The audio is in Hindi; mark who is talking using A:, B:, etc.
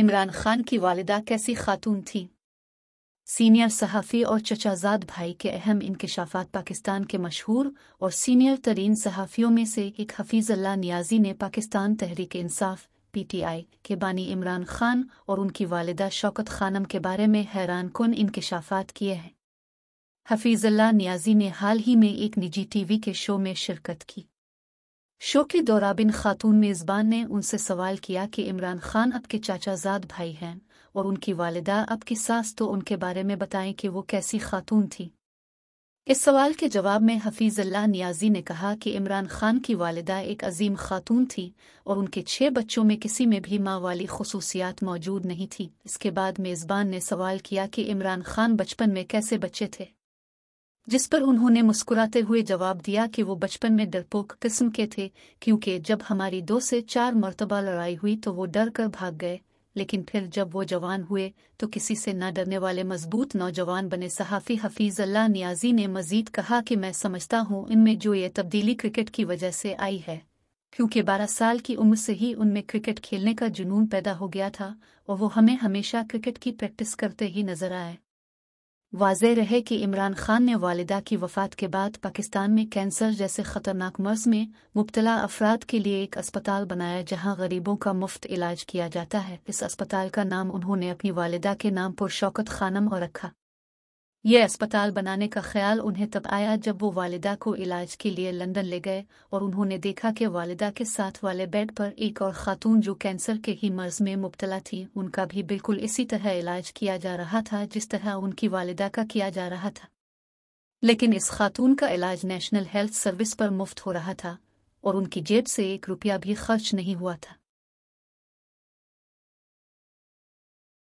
A: इमरान खान की वालिदा कैसी खातून थी सीनियर सहाफ़ी और चचाजाद भाई के अहम इंकशाफात पाकिस्तान के मशहूर और सीनियर तरीन सहाफ़ियों में से एक हफीज़ल्ला नियाजी ने पाकिस्तान तहरीक इंसाफ पीटीआई के बानी इमरान खान और उनकी वालिदा शौकत खानम के बारे में हैरान कन इंकशाफात किए हैं हफीज़ल्ला नियाजी ने हाल ही में एक निजी टीवी के शो में शिरकत की शो के बिन खातून मेज़बान ने उनसे सवाल किया कि इमरान खान आपके चाचाजाद भाई हैं और उनकी वालिदा आपकी सास तो उनके बारे में बताएं कि वो कैसी खातून थी इस सवाल के जवाब में हफ़ीज़ अल्लाह नियाजी ने कहा कि इमरान खान की वालिदा एक अजीम खातून थी और उनके छह बच्चों में किसी में भी माँ वाली खसूसियात मौजूद नहीं थी इसके बाद मेज़बान ने सवाल किया कि इमरान खान बचपन में कैसे बच्चे थे जिस पर उन्होंने मुस्कुराते हुए जवाब दिया कि वो बचपन में डरपोक किस्म के थे क्योंकि जब हमारी दो से चार मरतबा लड़ाई हुई तो वो डर कर भाग गए लेकिन फिर जब वो जवान हुए तो किसी से न डरने वाले मजबूत नौजवान बने सहाफ़ी हफीज़ अल्लाह नियाजी ने मजीद कहा कि मैं समझता हूँ इनमें जो ये तब्दीली क्रिकेट की वजह से आई है क्योंकि बारह साल की उम्र से ही उनमें क्रिकेट खेलने का जुनून पैदा हो गया था और वो हमें हमेशा क्रिकेट की प्रैक्टिस करते ही नजर आए वाज रहे कि इमरान खान ने वालदा की वफात के बाद पाकिस्तान में कैंसर जैसे खतरनाक मर्ज में मुबतला अफराद के लिए एक अस्पताल बनाया जहां गरीबों का मुफ्त इलाज किया जाता है इस अस्पताल का नाम उन्होंने अपनी वालदा के नाम पर शौकत खानम और रखा यह अस्पताल बनाने का ख्याल उन्हें तब आया जब वो वालिदा को इलाज के लिए लंदन ले गए और उन्होंने देखा कि वालिदा के साथ वाले बेड पर एक और खातून जो कैंसर के ही मर्ज में मुबतला थी उनका भी बिल्कुल इसी तरह इलाज किया जा रहा था जिस तरह उनकी वालिदा का किया जा रहा था लेकिन इस खातून का इलाज नेशनल हेल्थ सर्विस पर मुफ्त हो रहा था और उनकी जेब से एक रुपया भी खर्च नहीं हुआ था